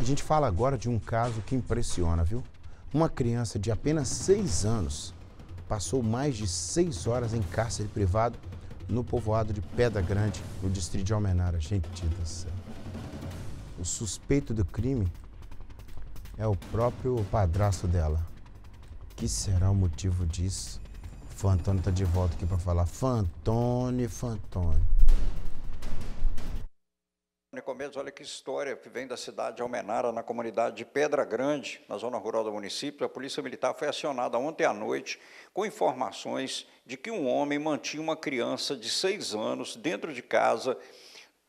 A gente fala agora de um caso que impressiona, viu? Uma criança de apenas seis anos passou mais de seis horas em cárcere privado no povoado de Pedra Grande, no distrito de Almenara. Gente do céu. O suspeito do crime é o próprio padrasto dela. Que será o motivo disso? Fantônio tá de volta aqui para falar. Fantônio, Fantônio. Nicomedes, olha que história que vem da cidade de Almenara, na comunidade de Pedra Grande, na zona rural do município. A Polícia Militar foi acionada ontem à noite com informações de que um homem mantinha uma criança de seis anos dentro de casa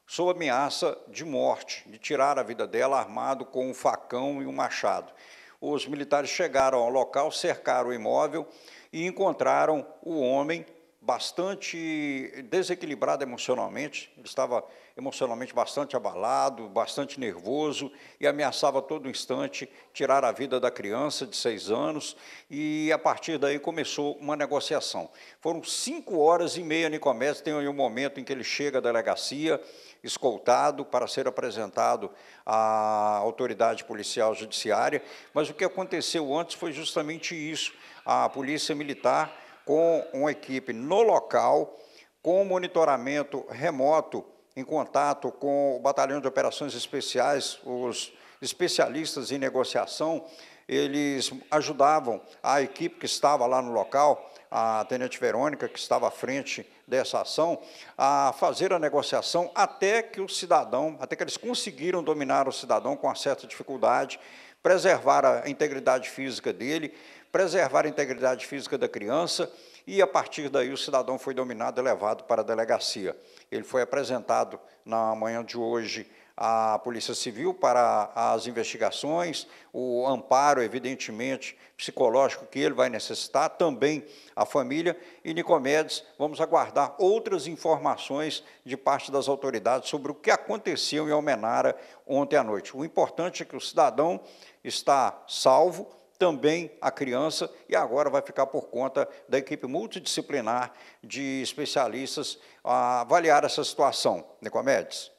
sob ameaça de morte, de tirar a vida dela armado com um facão e um machado. Os militares chegaram ao local, cercaram o imóvel e encontraram o homem bastante desequilibrado emocionalmente, ele estava emocionalmente bastante abalado, bastante nervoso e ameaçava a todo instante tirar a vida da criança de seis anos. E a partir daí começou uma negociação. Foram cinco horas e meia, Nicomés, tem um momento em que ele chega à delegacia, escoltado para ser apresentado à autoridade policial judiciária. Mas o que aconteceu antes foi justamente isso: a polícia militar com uma equipe no local, com monitoramento remoto, em contato com o Batalhão de Operações Especiais, os especialistas em negociação, eles ajudavam a equipe que estava lá no local, a Tenente Verônica, que estava à frente dessa ação, a fazer a negociação até que o cidadão, até que eles conseguiram dominar o cidadão com uma certa dificuldade, preservar a integridade física dele, preservar a integridade física da criança, e a partir daí o cidadão foi dominado e levado para a delegacia. Ele foi apresentado na manhã de hoje a Polícia Civil para as investigações, o amparo, evidentemente, psicológico que ele vai necessitar, também a família. E Nicomedes, vamos aguardar outras informações de parte das autoridades sobre o que aconteceu em Almenara ontem à noite. O importante é que o cidadão está salvo, também a criança, e agora vai ficar por conta da equipe multidisciplinar de especialistas a avaliar essa situação. Nicomedes.